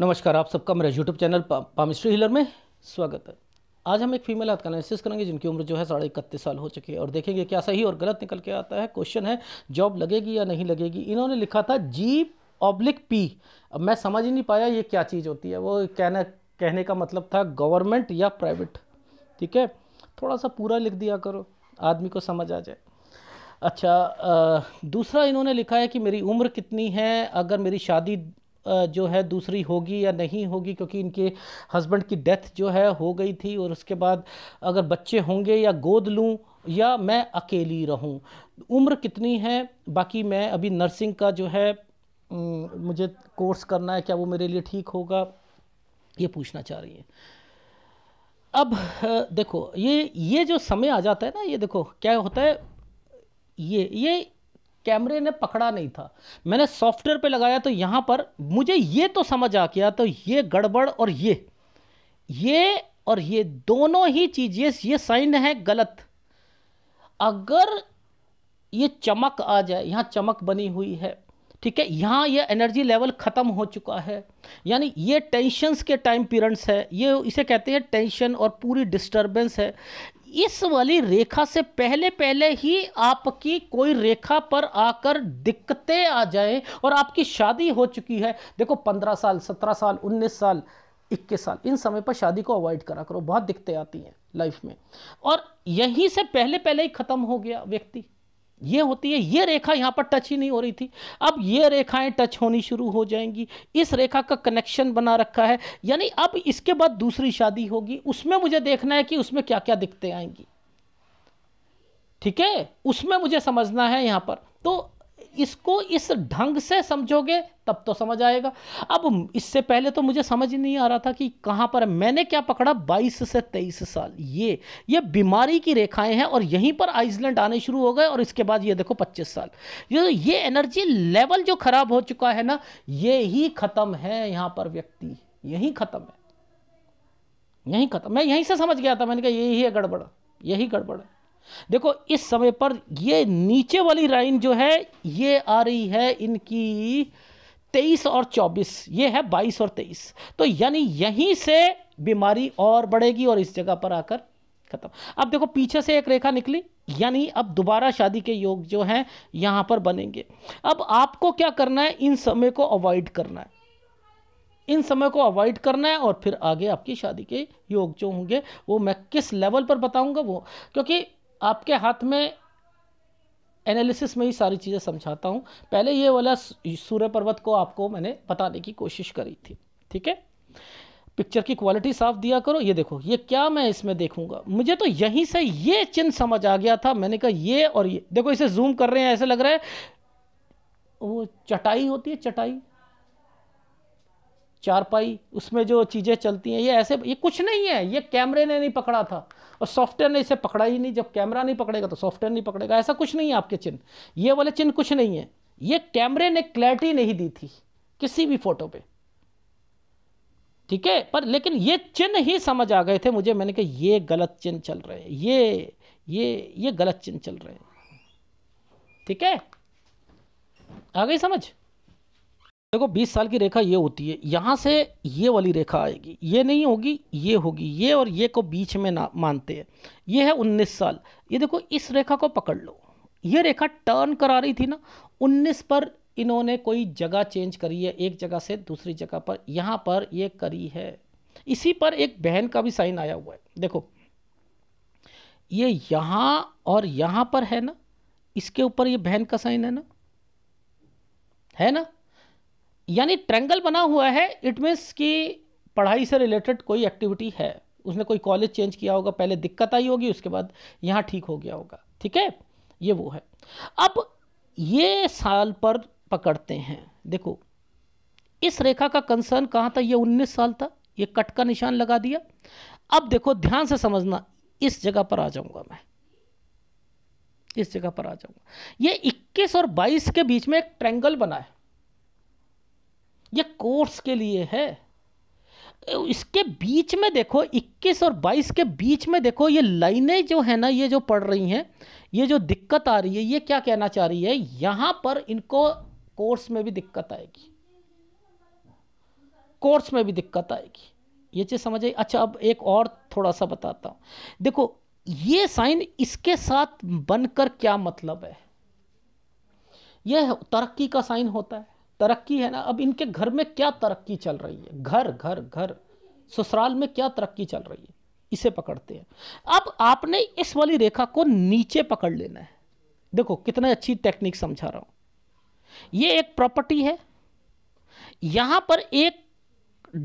नमस्कार आप सबका मेरे यूट्यूब चैनल पा, पामिस्ट्री हिलर में स्वागत है आज हम एक फीमेल हाथ का एनालिसिस करेंगे जिनकी उम्र जो है साढ़े इकतीस साल हो चुकी है और देखेंगे क्या सही और गलत निकल के आता है क्वेश्चन है जॉब लगेगी या नहीं लगेगी इन्होंने लिखा था जी ऑब्लिक पी अब मैं समझ ही नहीं पाया ये क्या चीज़ होती है वो कहना कहने का मतलब था गवर्नमेंट या प्राइवेट ठीक है थोड़ा सा पूरा लिख दिया करो आदमी को समझ आ जाए अच्छा आ, दूसरा इन्होंने लिखा है कि मेरी उम्र कितनी है अगर मेरी शादी जो है दूसरी होगी या नहीं होगी क्योंकि इनके हस्बैंड की डेथ जो है हो गई थी और उसके बाद अगर बच्चे होंगे या गोद लूँ या मैं अकेली रहूँ उम्र कितनी है बाकी मैं अभी नर्सिंग का जो है मुझे कोर्स करना है क्या वो मेरे लिए ठीक होगा ये पूछना चाह रही है अब देखो ये ये जो समय आ जाता है ना ये देखो क्या होता है ये ये कैमरे ने पकड़ा नहीं था मैंने सॉफ्टवेयर पे लगाया तो यहाँ पर मुझे ये तो समझ आ गया तो ये गड़बड़ और ये ये और ये दोनों ही चीज़ें ये साइन है गलत अगर ये चमक आ जाए यहाँ चमक बनी हुई है ठीक है यहाँ ये एनर्जी लेवल ख़त्म हो चुका है यानी ये टेंशन्स के टाइम पीरियड्स है ये इसे कहते हैं टेंशन और पूरी डिस्टरबेंस है इस वाली रेखा से पहले पहले ही आपकी कोई रेखा पर आकर दिक्कतें आ जाए और आपकी शादी हो चुकी है देखो पंद्रह साल सत्रह साल उन्नीस साल इक्कीस साल इन समय पर शादी को अवॉइड करा करो बहुत दिक्कतें आती हैं लाइफ में और यहीं से पहले पहले ही ख़त्म हो गया व्यक्ति ये होती है ये रेखा यहाँ पर टच ही नहीं हो रही थी अब ये रेखाएं टच होनी शुरू हो जाएंगी इस रेखा का कनेक्शन बना रखा है यानी अब इसके बाद दूसरी शादी होगी उसमें मुझे देखना है कि उसमें क्या क्या दिखते आएंगी ठीक है उसमें मुझे समझना है यहाँ पर तो इसको इस ढंग से समझोगे तब तो समझ आएगा अब इससे पहले तो मुझे समझ ही नहीं आ रहा था कि कहां पर मैंने क्या पकड़ा 22 से 23 साल ये ये बीमारी की रेखाएं हैं और यहीं पर आइसलैंड आने शुरू हो गए और इसके बाद ये देखो 25 साल ये ये एनर्जी लेवल जो खराब हो चुका है ना ये ही खत्म है यहां पर व्यक्ति यही खत्म है यही खत्म मैं यहीं से समझ गया था मैंने कहा यही है गड़बड़ यही गड़बड़ है देखो इस समय पर ये नीचे वाली लाइन जो है ये आ रही है इनकी तेईस और चौबीस ये है बाईस और तेईस तो यानी यहीं से बीमारी और बढ़ेगी और इस जगह पर आकर खत्म अब देखो पीछे से एक रेखा निकली यानी अब दोबारा शादी के योग जो हैं यहाँ पर बनेंगे अब आपको क्या करना है इन समय को अवॉइड करना है इन समय को अवॉइड करना है और फिर आगे आपकी शादी के योग जो होंगे वो मैं किस लेवल पर बताऊंगा वो क्योंकि आपके हाथ में एनालिसिस में ही सारी चीज़ें समझाता हूँ पहले ये वाला सूर्य पर्वत को आपको मैंने बताने की कोशिश करी थी ठीक है पिक्चर की क्वालिटी साफ दिया करो ये देखो ये क्या मैं इसमें देखूंगा मुझे तो यहीं से ये चिन्ह समझ आ गया था मैंने कहा ये और ये देखो इसे जूम कर रहे हैं ऐसे लग रहा है वो चटाई होती है चटाई चारपाई उसमें जो चीज़ें चलती हैं ये ऐसे ये कुछ नहीं है ये कैमरे ने नहीं पकड़ा था और सॉफ्टवेयर ने इसे पकड़ा ही नहीं जब कैमरा नहीं पकड़ेगा तो सॉफ्टवेयर नहीं पकड़ेगा ऐसा कुछ नहीं है आपके चिन्ह ये वाले चिन्ह कुछ नहीं है ये कैमरे ने क्लैरिटी नहीं दी थी किसी भी फोटो पे ठीक है पर लेकिन ये चिन्ह ही समझ आ गए थे मुझे मैंने कहा ये गलत चिन्ह चल रहे हैं ये ये ये गलत चिन्ह चल रहे हैं ठीक है आ गई समझ देखो 20 साल की रेखा ये होती है यहाँ से ये वाली रेखा आएगी ये नहीं होगी ये होगी ये और ये को बीच में ना मानते हैं ये है 19 साल ये देखो इस रेखा को पकड़ लो ये रेखा टर्न करा रही थी ना 19 पर इन्होंने कोई जगह चेंज करी है एक जगह से दूसरी जगह पर यहाँ पर ये करी है इसी पर एक बहन का भी साइन आया हुआ है देखो ये यहाँ और यहाँ पर है ना इसके ऊपर ये बहन का साइन है ना है ना यानी ट्रेंगल बना हुआ है इट मीन्स कि पढ़ाई से रिलेटेड कोई एक्टिविटी है उसने कोई कॉलेज चेंज किया होगा पहले दिक्कत आई होगी उसके बाद यहाँ ठीक हो गया होगा ठीक है ये वो है अब ये साल पर पकड़ते हैं देखो इस रेखा का कंसर्न कहाँ था ये 19 साल था ये कट का निशान लगा दिया अब देखो ध्यान से समझना इस जगह पर आ जाऊंगा मैं इस जगह पर आ जाऊंगा ये 21 और 22 के बीच में एक ट्रेंगल बना है ये कोर्स के लिए है इसके बीच में देखो 21 और 22 के बीच में देखो ये लाइनें जो है ना ये जो पढ़ रही हैं ये जो दिक्कत आ रही है ये क्या कहना चाह रही है यहां पर इनको कोर्स में भी दिक्कत आएगी कोर्स में भी दिक्कत आएगी ये चीज़ समझ आई अच्छा अब एक और थोड़ा सा बताता हूं देखो ये साइन इसके साथ बनकर क्या मतलब है यह तरक्की का साइन होता है तरक्की है ना अब इनके घर में क्या तरक्की चल रही है घर घर घर ससुराल में क्या तरक्की चल रही है इसे पकड़ते हैं अब आपने इस वाली रेखा को नीचे पकड़ लेना है देखो कितना अच्छी टेक्निक समझा रहा हूं ये एक प्रॉपर्टी है यहां पर एक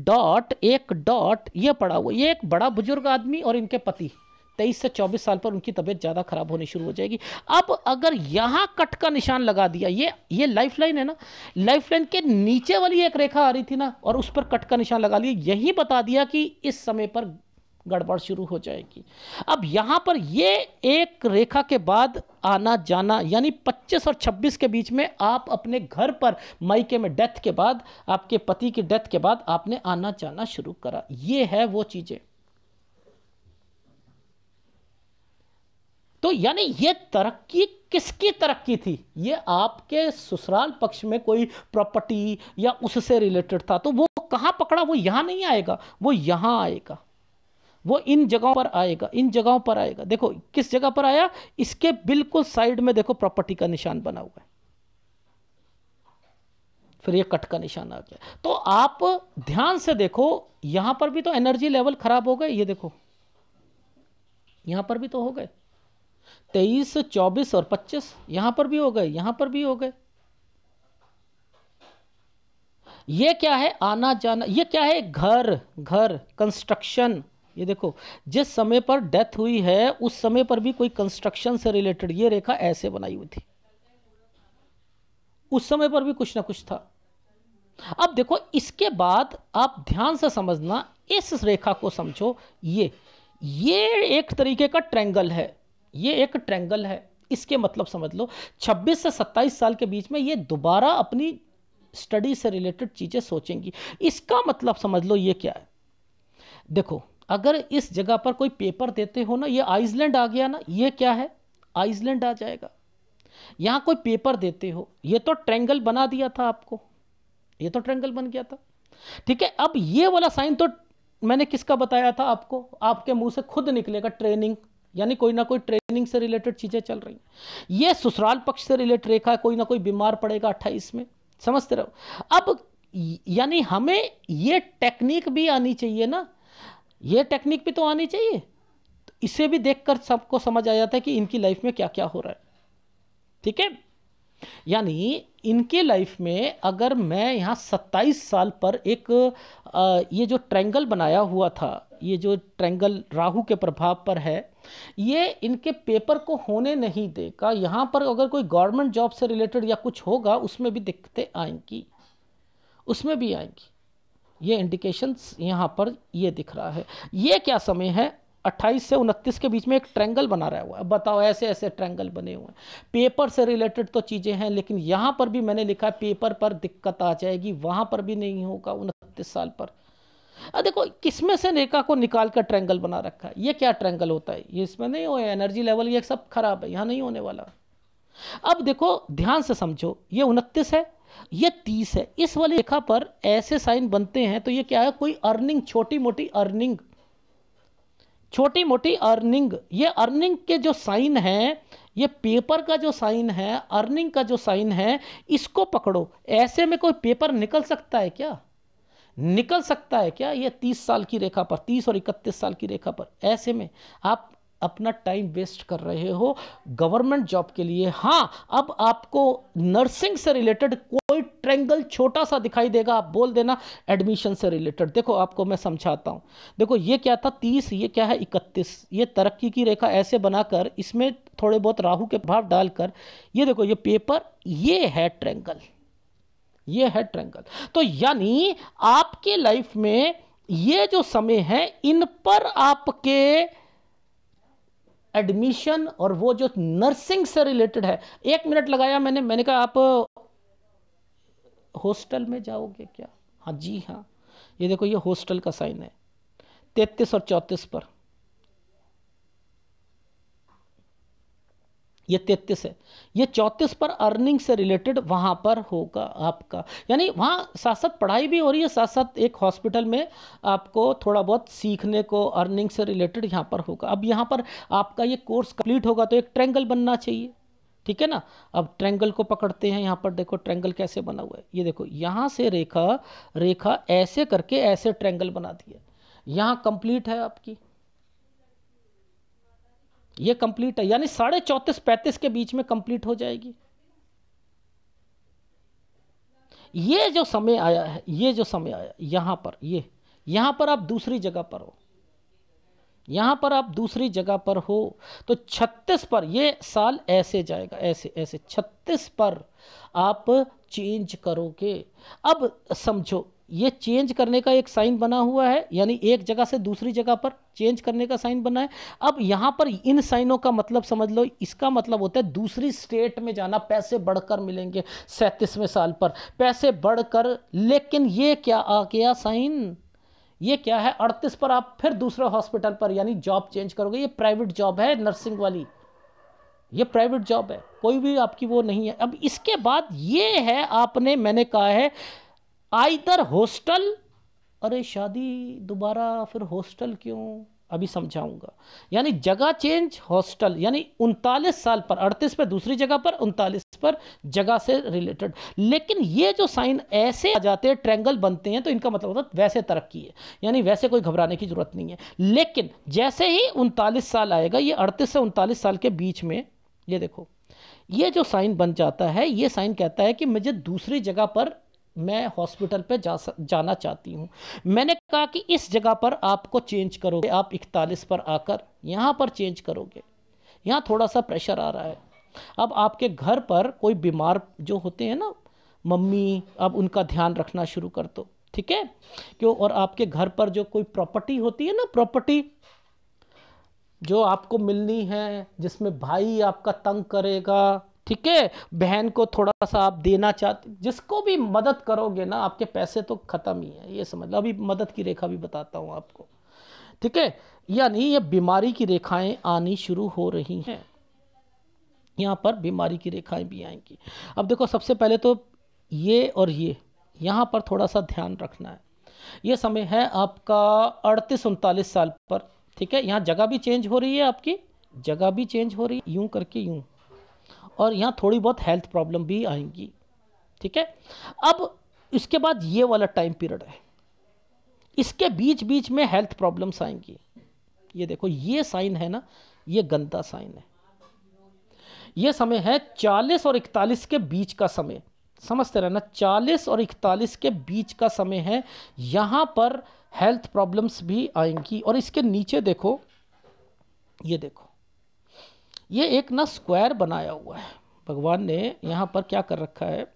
डॉट एक डॉट ये पड़ा हुआ ये एक बड़ा बुजुर्ग आदमी और इनके पति तेईस से चौबीस साल पर उनकी तबीयत ज़्यादा खराब होनी शुरू हो जाएगी अब अगर यहाँ कट का निशान लगा दिया ये ये लाइफ लाइन है ना लाइफ लाइन के नीचे वाली एक रेखा आ रही थी ना और उस पर कट का निशान लगा लिया यही बता दिया कि इस समय पर गड़बड़ शुरू हो जाएगी अब यहाँ पर ये एक रेखा के बाद आना जाना यानी 25 और 26 के बीच में आप अपने घर पर मायके में डेथ के बाद आपके पति की डेथ के बाद आपने आना जाना शुरू करा ये है वो चीज़ें तो यानी ये तरक्की किसकी तरक्की थी ये आपके ससुराल पक्ष में कोई प्रॉपर्टी या उससे रिलेटेड था तो वो कहाँ पकड़ा वो यहाँ नहीं आएगा वो यहाँ आएगा वो इन जगहों पर आएगा इन जगहों पर आएगा देखो किस जगह पर आया इसके बिल्कुल साइड में देखो प्रॉपर्टी का निशान बना हुआ है फिर ये कट का निशान आ गया तो आप ध्यान से देखो यहां पर भी तो एनर्जी लेवल खराब हो गए ये देखो यहां पर भी तो हो गए तेईस चौबीस और पच्चीस यहां पर भी हो गए यहां पर भी हो गए ये क्या है आना जाना ये क्या है घर घर कंस्ट्रक्शन ये देखो जिस समय पर डेथ हुई है उस समय पर भी कोई कंस्ट्रक्शन से रिलेटेड ये रेखा ऐसे बनाई हुई थी उस समय पर भी कुछ ना कुछ था अब देखो इसके बाद आप ध्यान से समझना इस रेखा को समझो ये ये एक तरीके का ट्रेंगल है ये एक ट्रेंगल है इसके मतलब समझ लो 26 से 27 साल के बीच में ये दोबारा अपनी स्टडी से रिलेटेड चीज़ें सोचेंगी इसका मतलब समझ लो ये क्या है देखो अगर इस जगह पर कोई पेपर देते हो ना ये आइसलैंड आ गया ना ये क्या है आइसलैंड आ जाएगा यहां कोई पेपर देते हो ये तो ट्रेंगल बना दिया था आपको ये तो ट्रेंगल बन गया था ठीक है अब ये वाला साइन तो मैंने किसका बताया था आपको आपके मुंह से खुद निकलेगा ट्रेनिंग यानी कोई ना कोई ट्रेनिंग से रिलेटेड चीज़ें चल रही हैं ये ससुराल पक्ष से रिलेटेड रेखा है कोई ना कोई बीमार पड़ेगा अट्ठाईस में समझते रहो अब यानी हमें ये टेक्निक भी आनी चाहिए ना ये टेक्निक भी तो आनी चाहिए तो इसे भी देखकर सबको समझ आ जाता है कि इनकी लाइफ में क्या क्या हो रहा है ठीक है यानी इनके लाइफ में अगर मैं यहाँ 27 साल पर एक आ, ये जो ट्रैंगल बनाया हुआ था ये जो ट्रेंगल राहु के प्रभाव पर है ये इनके पेपर को होने नहीं देगा यहाँ पर अगर कोई गवर्नमेंट जॉब से रिलेटेड या कुछ होगा उसमें भी दिक्कतें आएंगी उसमें भी आएंगी ये इंडिकेशंस यहाँ पर ये दिख रहा है ये क्या समय है 28 से 29 के बीच में एक ट्रेंगल बना रहा हुआ है बताओ ऐसे ऐसे ट्रेंगल बने हुए हैं पेपर से रिलेटेड तो चीज़ें हैं लेकिन यहाँ पर भी मैंने लिखा है पेपर पर दिक्कत आ जाएगी वहाँ पर भी नहीं होगा उनतीस साल पर अब देखो किसमें से रेखा को निकाल कर ट्रैंगल बना रखा है ये क्या ट्रैंगल होता है ये इसमें नहीं हो एनर्जी लेवल ये सब खराब है यहाँ नहीं होने वाला अब देखो ध्यान से समझो ये उनतीस है ये तीस है इस वाली रेखा पर ऐसे साइन बनते हैं तो ये क्या है कोई अर्निंग छोटी मोटी अर्निंग छोटी मोटी अर्निंग ये अर्निंग के जो साइन है ये पेपर का जो साइन है अर्निंग का जो साइन है इसको पकड़ो ऐसे में कोई पेपर निकल सकता है क्या निकल सकता है क्या ये तीस साल की रेखा पर तीस और इकतीस साल की रेखा पर ऐसे में आप अपना टाइम वेस्ट कर रहे हो गवर्नमेंट जॉब के लिए हाँ अब आपको नर्सिंग से रिलेटेड कोई ट्रेंगल छोटा सा दिखाई देगा आप बोल देना एडमिशन से रिलेटेड देखो आपको मैं समझाता हूँ देखो ये क्या था तीस ये क्या है इकतीस ये तरक्की की रेखा ऐसे बनाकर इसमें थोड़े बहुत राहु के भाव डालकर ये देखो ये पेपर ये है ट्रेंगल ये है ट्रेंगल तो यानी आपके लाइफ में ये जो समय है इन पर आपके एडमिशन और वो जो नर्सिंग से रिलेटेड है एक मिनट लगाया मैंने मैंने कहा आप हॉस्टल में जाओगे क्या हाँ जी हाँ ये देखो ये हॉस्टल का साइन है तैतीस और चौंतीस पर ये तैतीस है ये चौंतीस पर अर्निंग से रिलेटेड वहाँ पर होगा आपका यानी वहाँ साथ साथ पढ़ाई भी हो रही है साथ साथ एक हॉस्पिटल में आपको थोड़ा बहुत सीखने को अर्निंग से रिलेटेड यहाँ पर होगा अब यहाँ पर आपका ये कोर्स कंप्लीट होगा तो एक ट्रैंगल बनना चाहिए ठीक है ना अब ट्रैंगल को पकड़ते हैं यहाँ पर देखो ट्रैंगल कैसे बना हुआ है ये देखो यहाँ से रेखा रेखा ऐसे करके ऐसे ट्रैंगल बना दिया यहाँ कंप्लीट है आपकी ये कंप्लीट है यानी साढ़े चौंतीस पैंतीस के बीच में कंप्लीट हो जाएगी ये जो समय आया है ये जो समय आया यहां पर ये यहां पर आप दूसरी जगह पर हो यहां पर आप दूसरी जगह पर हो तो 36 पर ये साल ऐसे जाएगा ऐसे ऐसे 36 पर आप चेंज करोगे अब समझो ये चेंज करने का एक साइन बना हुआ है यानी एक जगह से दूसरी जगह पर चेंज करने का साइन बना है अब यहाँ पर इन साइनों का मतलब समझ लो इसका मतलब होता है दूसरी स्टेट में जाना पैसे बढ़कर मिलेंगे सैंतीसवें साल पर पैसे बढ़कर लेकिन ये क्या आ गया साइन ये क्या है अड़तीस पर आप फिर दूसरे हॉस्पिटल पर यानी जॉब चेंज करोगे ये प्राइवेट जॉब है नर्सिंग वाली ये प्राइवेट जॉब है कोई भी आपकी वो नहीं है अब इसके बाद ये है आपने मैंने कहा है आइदर हॉस्टल अरे शादी दोबारा फिर हॉस्टल क्यों अभी समझाऊंगा यानी जगह चेंज हॉस्टल यानी उनतालीस साल पर अड़तीस पे दूसरी जगह पर उनतालीस पर जगह से रिलेटेड लेकिन ये जो साइन ऐसे आ जाते हैं ट्रैंगल बनते हैं तो इनका मतलब होता है वैसे तरक्की है यानी वैसे कोई घबराने की जरूरत नहीं है लेकिन जैसे ही उनतालीस साल आएगा ये अड़तीस से उनतालीस साल के बीच में ये देखो ये जो साइन बन जाता है ये साइन कहता है कि मुझे दूसरी जगह पर मैं हॉस्पिटल पे जा जाना चाहती हूँ मैंने कहा कि इस जगह पर आपको चेंज करोगे आप इकतालीस पर आकर यहाँ पर चेंज करोगे यहाँ थोड़ा सा प्रेशर आ रहा है अब आपके घर पर कोई बीमार जो होते हैं ना मम्मी अब उनका ध्यान रखना शुरू कर दो ठीक है क्यों और आपके घर पर जो कोई प्रॉपर्टी होती है ना प्रॉपर्टी जो आपको मिलनी है जिसमें भाई आपका तंग करेगा ठीक है बहन को थोड़ा सा आप देना चाहते जिसको भी मदद करोगे ना आपके पैसे तो ख़त्म ही है ये समझ लो अभी मदद की रेखा भी बताता हूँ आपको ठीक है यानी ये बीमारी की रेखाएं आनी शुरू हो रही हैं यहाँ पर बीमारी की रेखाएं भी आएंगी अब देखो सबसे पहले तो ये और ये यहाँ पर थोड़ा सा ध्यान रखना है ये समय है आपका अड़तीस उनतालीस साल पर ठीक है यहाँ जगह भी चेंज हो रही है आपकी जगह भी चेंज हो रही है यूं करके यूं और यहाँ थोड़ी बहुत हेल्थ प्रॉब्लम भी आएंगी ठीक है अब इसके बाद ये वाला टाइम पीरियड है इसके बीच बीच में हेल्थ प्रॉब्लम्स आएंगी ये देखो ये साइन है ना ये गंदा साइन है ये समय है 40 और 41 के बीच का समय समझते रहना 40 और 41 के बीच का समय है यहां पर हेल्थ प्रॉब्लम्स भी आएंगी और इसके नीचे देखो ये देखो ये एक ना स्क्वायर बनाया हुआ है भगवान ने यहाँ पर क्या कर रखा है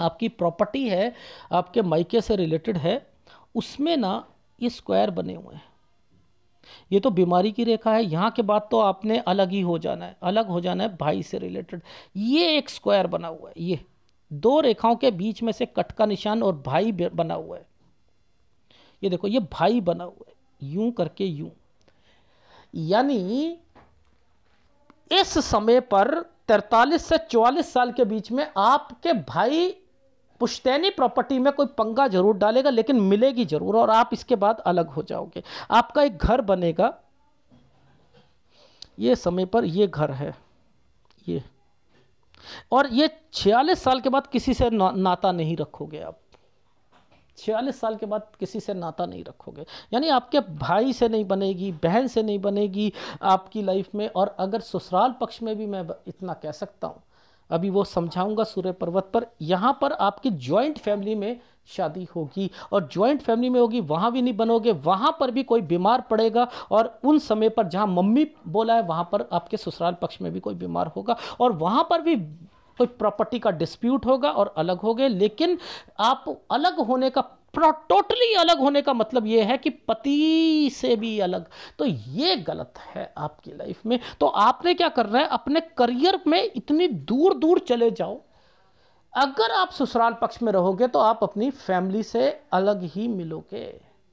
आपकी प्रॉपर्टी है आपके मायके से रिलेटेड है उसमें ना ये स्क्वायर बने हुए हैं ये तो बीमारी की रेखा है यहाँ के बाद तो आपने अलग ही हो जाना है अलग हो जाना है भाई से रिलेटेड ये एक स्क्वायर बना हुआ है ये दो रेखाओं के बीच में से कट का निशान और भाई बना हुआ है ये देखो ये भाई बना हुआ है यूं करके यूं यानी इस समय पर 43 से 44 साल के बीच में आपके भाई पुश्तैनी प्रॉपर्टी में कोई पंगा जरूर डालेगा लेकिन मिलेगी जरूर और आप इसके बाद अलग हो जाओगे आपका एक घर बनेगा ये समय पर ये घर है ये और ये 46 साल के बाद किसी से ना, नाता नहीं रखोगे आप छियालीस साल के बाद किसी से नाता नहीं रखोगे यानी आपके भाई से नहीं बनेगी बहन से नहीं बनेगी आपकी लाइफ में और अगर ससुराल पक्ष में भी मैं इतना कह सकता हूँ अभी वो समझाऊंगा सूर्य पर्वत पर यहाँ पर आपकी ज्वाइंट फैमिली में शादी होगी और ज्वाइंट फैमिली में होगी वहाँ भी नहीं बनोगे वहाँ पर भी कोई बीमार पड़ेगा और उन समय पर जहाँ मम्मी बोला है वहाँ पर आपके ससुराल पक्ष में भी कोई बीमार होगा और वहाँ पर भी कोई प्रॉपर्टी का डिस्प्यूट होगा और अलग हो गए लेकिन आप अलग होने का टोटली अलग होने का मतलब यह है कि पति से भी अलग तो ये गलत है आपकी लाइफ में तो आपने क्या कर रहा है अपने करियर में इतनी दूर दूर चले जाओ अगर आप ससुराल पक्ष में रहोगे तो आप अपनी फैमिली से अलग ही मिलोगे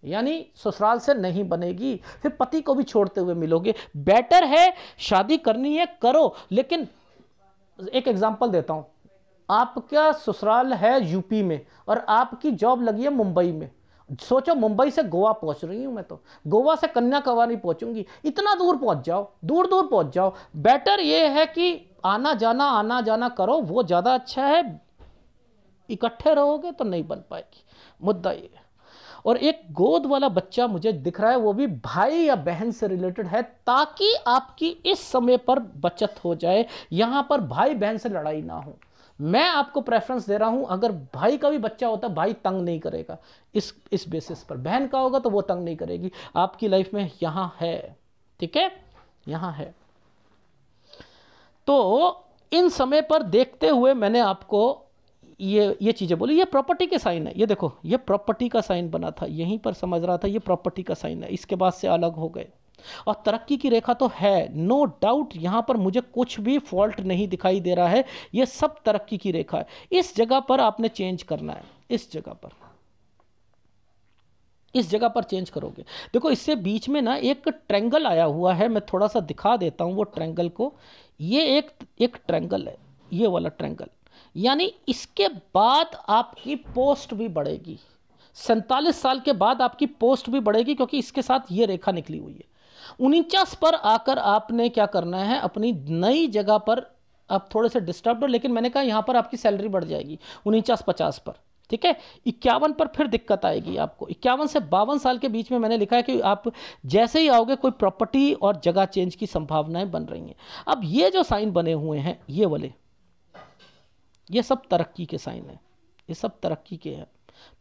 यानी ससुराल से नहीं बनेगी फिर पति को भी छोड़ते हुए मिलोगे बेटर है शादी करनी है करो लेकिन एक एग्जाम्पल देता हूँ आपका ससुराल है यूपी में और आपकी जॉब लगी है मुंबई में सोचो मुंबई से गोवा पहुंच रही हूं मैं तो गोवा से कन्याकुमारी पहुंचूंगी इतना दूर पहुंच जाओ दूर दूर पहुंच जाओ बेटर ये है कि आना जाना आना जाना करो वो ज़्यादा अच्छा है इकट्ठे रहोगे तो नहीं बन पाएगी मुद्दा ये है और एक गोद वाला बच्चा मुझे दिख रहा है वो भी भाई या बहन से रिलेटेड है ताकि आपकी इस समय पर बचत हो जाए यहां पर भाई बहन से लड़ाई ना हो मैं आपको प्रेफरेंस दे रहा हूं अगर भाई का भी बच्चा होता भाई तंग नहीं करेगा इस इस बेसिस पर बहन का होगा तो वो तंग नहीं करेगी आपकी लाइफ में यहां है ठीक है यहां है तो इन समय पर देखते हुए मैंने आपको ये ये चीज़ें बोली ये प्रॉपर्टी के साइन है ये देखो ये प्रॉपर्टी का साइन बना था यहीं पर समझ रहा था ये प्रॉपर्टी का साइन है इसके बाद से अलग हो गए और तरक्की की रेखा तो है नो डाउट यहां पर मुझे कुछ भी फॉल्ट नहीं दिखाई दे रहा है ये सब तरक्की की रेखा है इस जगह पर आपने चेंज करना है इस जगह पर इस जगह पर चेंज करोगे देखो इससे बीच में ना एक ट्रेंगल आया हुआ है मैं थोड़ा सा दिखा देता हूं वो ट्रेंगल को ये एक एक ट्रेंगल है ये वाला ट्रेंगल यानी इसके बाद आपकी पोस्ट भी बढ़ेगी सैंतालीस साल के बाद आपकी पोस्ट भी बढ़ेगी क्योंकि इसके साथ ये रेखा निकली हुई है उनचास पर आकर आपने क्या करना है अपनी नई जगह पर आप थोड़े से डिस्टर्ब हो लेकिन मैंने कहा यहाँ पर आपकी सैलरी बढ़ जाएगी उनचास पचास पर ठीक है इक्यावन पर फिर दिक्कत आएगी आपको इक्यावन से बावन साल के बीच में मैंने लिखा है कि आप जैसे ही आओगे कोई प्रॉपर्टी और जगह चेंज की संभावनाएं बन रही हैं अब ये जो साइन बने हुए हैं ये वाले ये सब तरक्की के साइन हैं ये सब तरक्की के हैं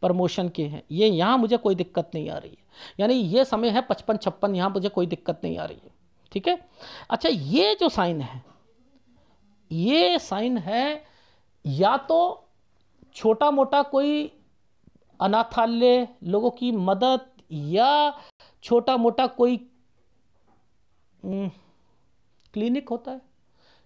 प्रमोशन के हैं ये यहाँ मुझे कोई दिक्कत नहीं आ रही है यानी ये समय है पचपन छप्पन यहाँ मुझे कोई दिक्कत नहीं आ रही है ठीक है अच्छा ये जो साइन है ये साइन है या तो छोटा मोटा कोई अनाथालय लोगों की मदद या छोटा मोटा कोई क्लिनिक हम्म, होता है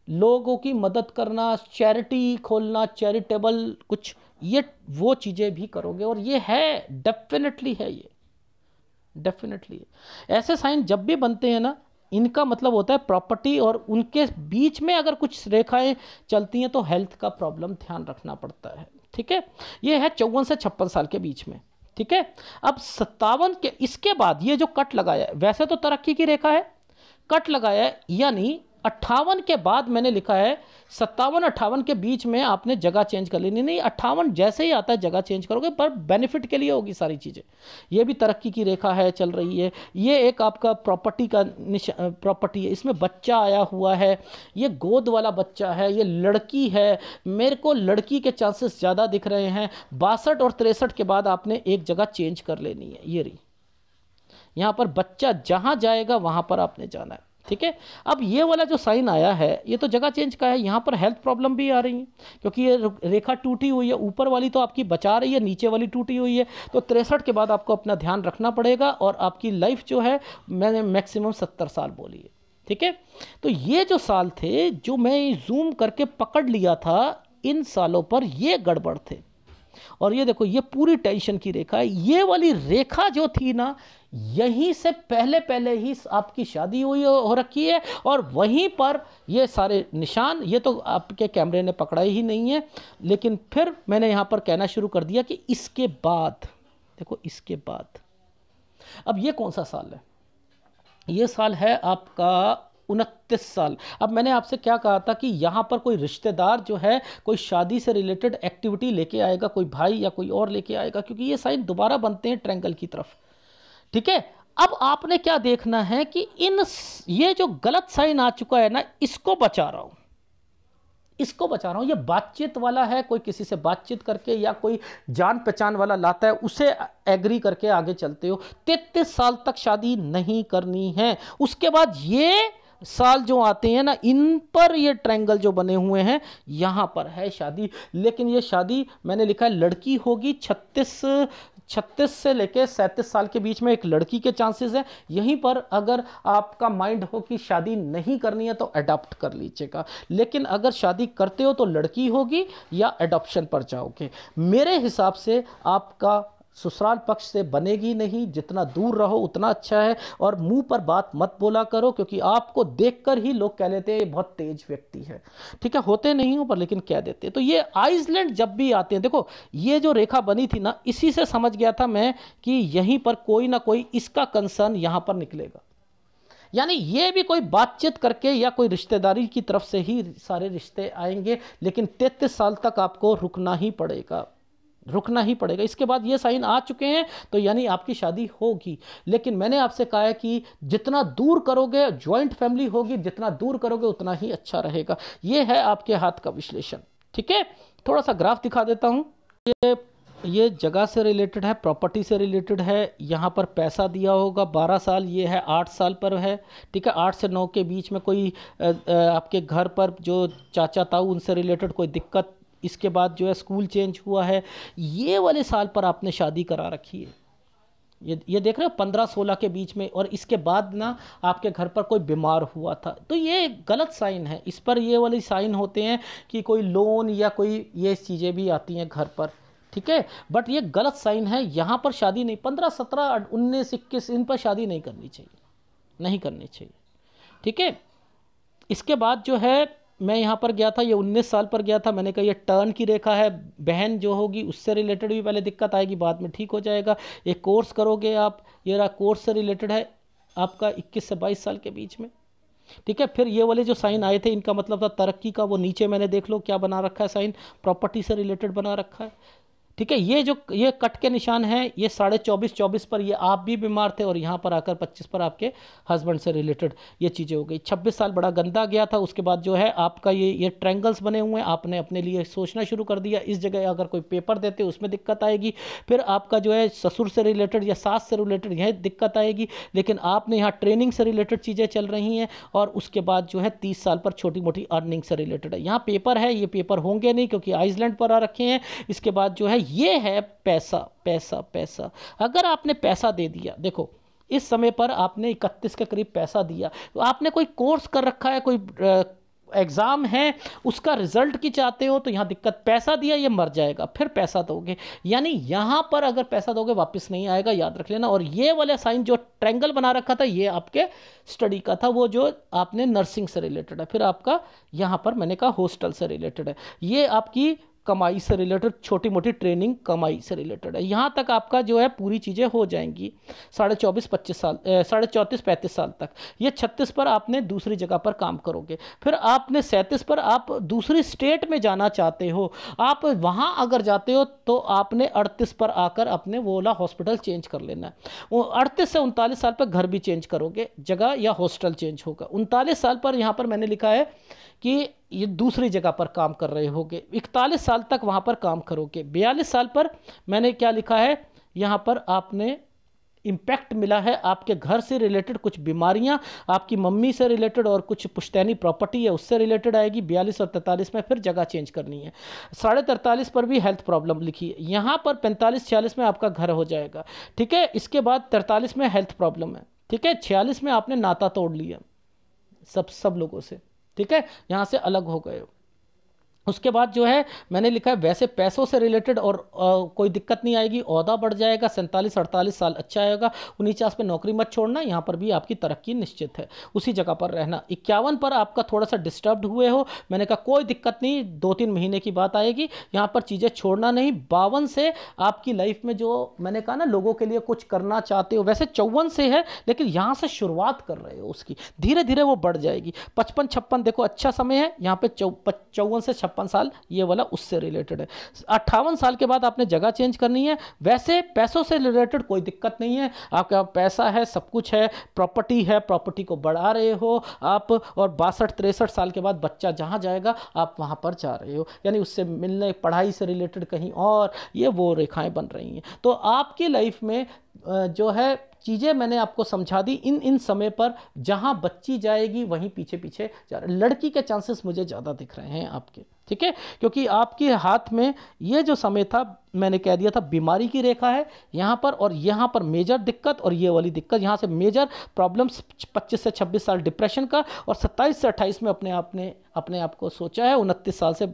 लोगों की मदद करना चैरिटी खोलना चैरिटेबल कुछ ये वो चीज़ें भी करोगे और ये है डेफिनेटली है ये डेफिनेटली ऐसे साइन जब भी बनते हैं ना इनका मतलब होता है प्रॉपर्टी और उनके बीच में अगर कुछ रेखाएं चलती हैं तो हेल्थ का प्रॉब्लम ध्यान रखना पड़ता है ठीक है ये है चौवन से छप्पन साल के बीच में ठीक है अब सत्तावन के इसके बाद ये जो कट लगाया है वैसे तो तरक्की की रेखा है कट लगाया है यानी अट्ठावन के बाद मैंने लिखा है सत्तावन अट्ठावन के बीच में आपने जगह चेंज कर लेनी नहीं अट्ठावन जैसे ही आता है जगह चेंज करोगे पर बेनिफिट के लिए होगी सारी चीज़ें ये भी तरक्की की रेखा है चल रही है ये एक आपका प्रॉपर्टी का प्रॉपर्टी है इसमें बच्चा आया हुआ है ये गोद वाला बच्चा है ये लड़की है मेरे को लड़की के चांसेस ज़्यादा दिख रहे हैं बासठ और तिरसठ के बाद आपने एक जगह चेंज कर लेनी है ये रही यहाँ पर बच्चा जहाँ जाएगा वहाँ पर आपने जाना है ठीक है अब ये वाला जो साइन आया है ये तो जगह चेंज का है यहाँ पर हेल्थ प्रॉब्लम भी आ रही है क्योंकि ये रेखा टूटी हुई है ऊपर वाली तो आपकी बचा रही है नीचे वाली टूटी हुई है तो तिरसठ के बाद आपको अपना ध्यान रखना पड़ेगा और आपकी लाइफ जो है मैंने मैक्सिमम सत्तर साल बोली है ठीक है तो ये जो साल थे जो मैं जूम करके पकड़ लिया था इन सालों पर ये गड़बड़ थे और ये देखो ये पूरी टेंशन की रेखा है ये वाली रेखा जो थी ना यहीं से पहले पहले ही आपकी शादी हुई हो रखी है और वहीं पर ये सारे निशान ये तो आपके कैमरे ने पकड़ा ही नहीं है लेकिन फिर मैंने यहाँ पर कहना शुरू कर दिया कि इसके बाद देखो इसके बाद अब ये कौन सा साल है ये साल है आपका उनतीस साल अब मैंने आपसे क्या कहा था कि यहाँ पर कोई रिश्तेदार जो है कोई शादी से रिलेटेड एक्टिविटी लेके आएगा कोई भाई या कोई और लेके आएगा क्योंकि ये साइन दोबारा बनते हैं ट्रैंगल की तरफ ठीक है अब आपने क्या देखना है कि इन ये जो गलत साइन आ चुका है ना इसको बचा रहा हूं इसको बचा रहा हूं ये बातचीत वाला है कोई किसी से बातचीत करके या कोई जान पहचान वाला लाता है उसे एग्री करके आगे चलते हो तैतीस साल तक शादी नहीं करनी है उसके बाद ये साल जो आते हैं ना इन पर ये ट्रायंगल जो बने हुए हैं यहाँ पर है शादी लेकिन ये शादी मैंने लिखा है लड़की होगी छत्तीस छत्तीस से लेके सैंतीस साल के बीच में एक लड़की के चांसेस है यहीं पर अगर आपका माइंड हो कि शादी नहीं करनी है तो अडॉप्ट कर लीजिएगा लेकिन अगर शादी करते हो तो लड़की होगी या एडॉप्शन पर जाओगे मेरे हिसाब से आपका ससुराल पक्ष से बनेगी नहीं जितना दूर रहो उतना अच्छा है और मुंह पर बात मत बोला करो क्योंकि आपको देखकर ही लोग कह लेते हैं ये बहुत तेज व्यक्ति है ठीक है होते नहीं हो पर लेकिन कह देते तो ये आइसलैंड जब भी आते हैं देखो ये जो रेखा बनी थी ना इसी से समझ गया था मैं कि यहीं पर कोई ना कोई इसका कंसर्न यहाँ पर निकलेगा यानी ये भी कोई बातचीत करके या कोई रिश्तेदारी की तरफ से ही सारे रिश्ते आएंगे लेकिन तैतीस साल तक आपको रुकना ही पड़ेगा रुकना ही पड़ेगा इसके बाद ये साइन आ चुके हैं तो यानी आपकी शादी होगी लेकिन मैंने आपसे कहा है कि जितना दूर करोगे ज्वाइंट फैमिली होगी जितना दूर करोगे उतना ही अच्छा रहेगा ये है आपके हाथ का विश्लेषण ठीक है थोड़ा सा ग्राफ दिखा देता हूँ ये ये जगह से रिलेटेड है प्रॉपर्टी से रिलेटेड है यहाँ पर पैसा दिया होगा बारह साल ये है आठ साल पर है ठीक है आठ से नौ के बीच में कोई आपके घर पर जो चाचा ताऊ उनसे रिलेटेड कोई दिक्कत इसके बाद जो है स्कूल चेंज हुआ है ये वाले साल पर आपने शादी करा रखी है ये ये देख रहे हो पंद्रह सोलह के बीच में और इसके बाद ना आपके घर पर कोई बीमार हुआ था तो ये गलत साइन है इस पर ये वाले साइन होते हैं कि कोई लोन या कोई ये चीज़ें भी आती हैं घर पर ठीक है बट ये गलत साइन है यहाँ पर शादी नहीं पंद्रह सत्रह उन्नीस इक्कीस इन पर शादी नहीं करनी चाहिए नहीं करनी चाहिए ठीक है इसके बाद जो है मैं यहाँ पर गया था ये उन्नीस साल पर गया था मैंने कहा ये टर्न की रेखा है बहन जो होगी उससे रिलेटेड भी पहले दिक्कत आएगी बाद में ठीक हो जाएगा ये कोर्स करोगे आप ये रहा कोर्स से रिलेटेड है आपका इक्कीस से बाईस साल के बीच में ठीक है फिर ये वाले जो साइन आए थे इनका मतलब था तरक्की का वो नीचे मैंने देख लो क्या बना रखा है साइन प्रॉपर्टी से रिलेटेड बना रखा है ठीक है ये जो ये कट के निशान हैं ये साढ़े चौबीस चौबीस पर ये आप भी बीमार थे और यहाँ पर आकर पच्चीस पर आपके हस्बैंड से रिलेटेड ये चीज़ें हो गई छब्बीस साल बड़ा गंदा गया था उसके बाद जो है आपका ये ये ट्रैंगल्स बने हुए हैं आपने अपने लिए सोचना शुरू कर दिया इस जगह अगर कोई पेपर देते उसमें दिक्कत आएगी फिर आपका जो है ससुर से रिलेटेड या सास से रिलेटेड यह दिक्कत आएगी लेकिन आपने यहाँ ट्रेनिंग से रिलेटेड चीज़ें चल रही हैं और उसके बाद जो है तीस साल पर छोटी मोटी अर्निंग से रिलेटेड है यहाँ पेपर है ये पेपर होंगे नहीं क्योंकि आइसलैंड पर आ रखे हैं इसके बाद जो है ये है पैसा पैसा पैसा अगर आपने पैसा दे दिया देखो इस समय पर आपने इकतीस के करीब पैसा दिया तो आपने कोई कोर्स कर रखा है कोई एग्ज़ाम है उसका रिजल्ट की चाहते हो तो यहाँ दिक्कत पैसा दिया ये मर जाएगा फिर पैसा दोगे यानी यहाँ पर अगर पैसा दोगे वापस नहीं आएगा याद रख लेना और ये वाला साइन जो ट्रेंगल बना रखा था ये आपके स्टडी का था वो जो आपने नर्सिंग से रिलेटेड है फिर आपका यहाँ पर मैंने कहा हॉस्टल से रिलेटेड है ये आपकी कमाई से रिलेटेड छोटी मोटी ट्रेनिंग कमाई से रिलेटेड है यहाँ तक आपका जो है पूरी चीज़ें हो जाएंगी साढ़े चौबीस पच्चीस साल साढ़े चौंतीस पैंतीस साल तक ये छत्तीस पर आपने दूसरी जगह पर काम करोगे फिर आपने सैंतीस पर आप दूसरी स्टेट में जाना चाहते हो आप वहाँ अगर जाते हो तो आपने अड़तीस पर आकर अपने वोला हॉस्पिटल चेंज कर लेना है अड़तीस से उनतालीस साल पर घर भी चेंज करोगे जगह या हॉस्टल चेंज होगा उनतालीस साल पर यहाँ पर मैंने लिखा है कि ये दूसरी जगह पर काम कर रहे होगे इकतालीस साल तक वहाँ पर काम करोगे बयालीस साल पर मैंने क्या लिखा है यहाँ पर आपने इम्पैक्ट मिला है आपके घर से रिलेटेड कुछ बीमारियां आपकी मम्मी से रिलेटेड और कुछ पुश्तैनी प्रॉपर्टी है उससे रिलेटेड आएगी बयालीस और तैंतालीस में फिर जगह चेंज करनी है साढ़े तरतालीस पर भी हेल्थ प्रॉब्लम लिखी है यहाँ पर पैंतालीस छियालीस में आपका घर हो जाएगा ठीक है इसके बाद तरतालीस में हेल्थ प्रॉब्लम है ठीक है छियालीस में आपने नाता तोड़ लिया सब सब लोगों से ठीक है यहाँ से अलग हो गए हो उसके बाद जो है मैंने लिखा है वैसे पैसों से रिलेटेड और आ, कोई दिक्कत नहीं आएगी अहदा बढ़ जाएगा सैंतालीस अड़तालीस साल अच्छा आएगा उनचास पे नौकरी मत छोड़ना यहाँ पर भी आपकी तरक्की निश्चित है उसी जगह पर रहना इक्यावन पर आपका थोड़ा सा डिस्टर्ब हुए हो मैंने कहा कोई दिक्कत नहीं दो तीन महीने की बात आएगी यहाँ पर चीज़ें छोड़ना नहीं बावन से आपकी लाइफ में जो मैंने कहा ना लोगों के लिए कुछ करना चाहते हो वैसे चौवन से है लेकिन यहाँ से शुरुआत कर रहे हो उसकी धीरे धीरे वो बढ़ जाएगी पचपन छप्पन देखो अच्छा समय है यहाँ पर चौवन से छप्पन छप्पन साल ये वाला उससे रिलेटेड है अट्ठावन साल के बाद आपने जगह चेंज करनी है वैसे पैसों से रिलेटेड कोई दिक्कत नहीं है आपके पास पैसा है सब कुछ है प्रॉपर्टी है प्रॉपर्टी को बढ़ा रहे हो आप और बासठ तिरसठ साल के बाद बच्चा जहाँ जाएगा आप वहाँ पर जा रहे हो यानी उससे मिलने पढ़ाई से रिलेटेड कहीं और ये वो रेखाएं बन रही हैं तो आपकी लाइफ में जो है चीज़ें मैंने आपको समझा दी इन इन समय पर जहाँ बच्ची जाएगी वहीं पीछे पीछे जा रहे लड़की के चांसेस मुझे ज़्यादा दिख रहे हैं आपके ठीक है क्योंकि आपके हाथ में ये जो समय था मैंने कह दिया था बीमारी की रेखा है यहाँ पर और यहाँ पर मेजर दिक्कत और ये वाली दिक्कत यहाँ से मेजर प्रॉब्लम्स पच्चीस से छब्बीस साल डिप्रेशन का और सत्ताईस से अट्ठाईस में अपने आपने अपने आप को सोचा है उनतीस साल से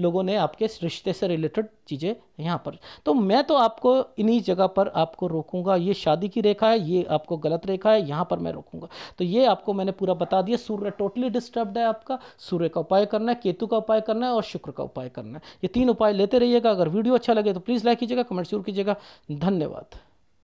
लोगों ने आपके रिश्ते से रिलेटेड चीज़ें यहाँ पर तो मैं तो आपको इन्हीं जगह पर आपको रोकूंगा ये शादी की रेखा है ये आपको गलत रेखा है यहाँ पर मैं रोकूंगा तो ये आपको मैंने पूरा बता दिया सूर्य टोटली डिस्टर्ब्ड है आपका सूर्य का उपाय करना है केतु का उपाय करना है और शुक्र का उपाय करना है ये तीन उपाय लेते रहिएगा अगर वीडियो अच्छा लगे तो प्लीज़ लाइक कीजिएगा कमेंट जरूर कीजिएगा धन्यवाद